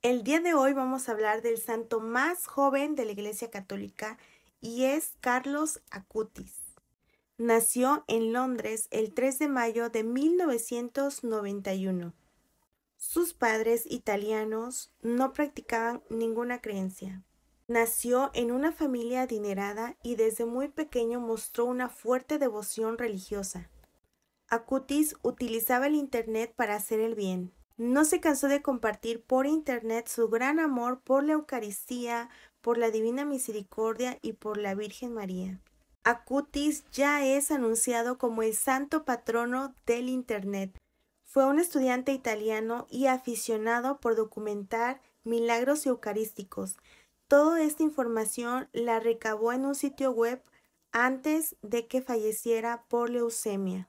El día de hoy vamos a hablar del santo más joven de la Iglesia Católica y es Carlos Acutis. Nació en Londres el 3 de mayo de 1991. Sus padres italianos no practicaban ninguna creencia. Nació en una familia adinerada y desde muy pequeño mostró una fuerte devoción religiosa. Acutis utilizaba el Internet para hacer el bien no se cansó de compartir por internet su gran amor por la Eucaristía, por la Divina Misericordia y por la Virgen María. Acutis ya es anunciado como el santo patrono del internet. Fue un estudiante italiano y aficionado por documentar milagros eucarísticos. Toda esta información la recabó en un sitio web antes de que falleciera por leucemia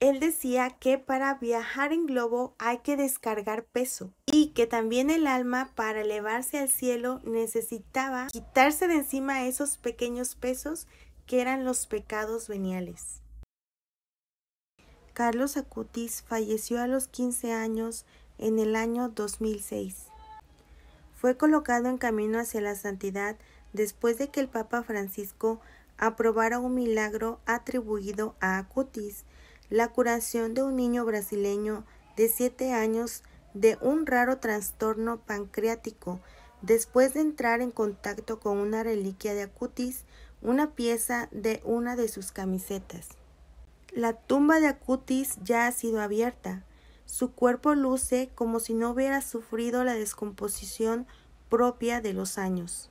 él decía que para viajar en globo hay que descargar peso y que también el alma para elevarse al cielo necesitaba quitarse de encima esos pequeños pesos que eran los pecados veniales. Carlos Acutis falleció a los 15 años en el año 2006. Fue colocado en camino hacia la santidad después de que el Papa Francisco aprobara un milagro atribuido a Acutis, la curación de un niño brasileño de 7 años de un raro trastorno pancreático después de entrar en contacto con una reliquia de Acutis, una pieza de una de sus camisetas. La tumba de Acutis ya ha sido abierta. Su cuerpo luce como si no hubiera sufrido la descomposición propia de los años.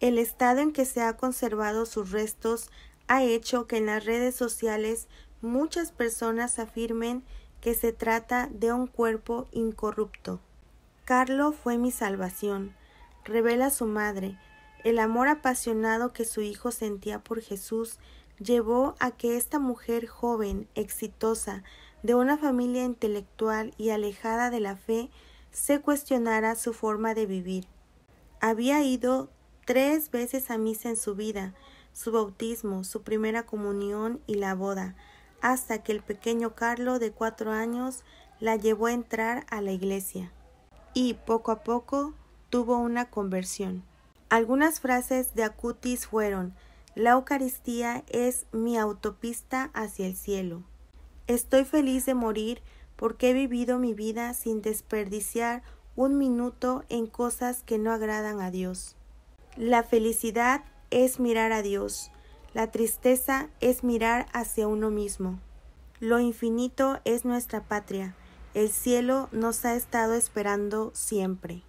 El estado en que se ha conservado sus restos ha hecho que en las redes sociales muchas personas afirmen que se trata de un cuerpo incorrupto. Carlo fue mi salvación, revela su madre. El amor apasionado que su hijo sentía por Jesús llevó a que esta mujer joven, exitosa, de una familia intelectual y alejada de la fe, se cuestionara su forma de vivir. Había ido tres veces a misa en su vida, su bautismo, su primera comunión y la boda hasta que el pequeño Carlo de cuatro años la llevó a entrar a la iglesia y poco a poco tuvo una conversión. Algunas frases de Acutis fueron La Eucaristía es mi autopista hacia el cielo. Estoy feliz de morir porque he vivido mi vida sin desperdiciar un minuto en cosas que no agradan a Dios. La felicidad es mirar a Dios, la tristeza es mirar hacia uno mismo. Lo infinito es nuestra patria. El cielo nos ha estado esperando siempre.